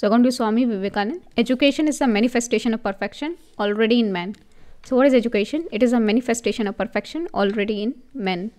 So, to Swami Vivekananda, education is a manifestation of perfection already in man. So, what is education? It is a manifestation of perfection already in man.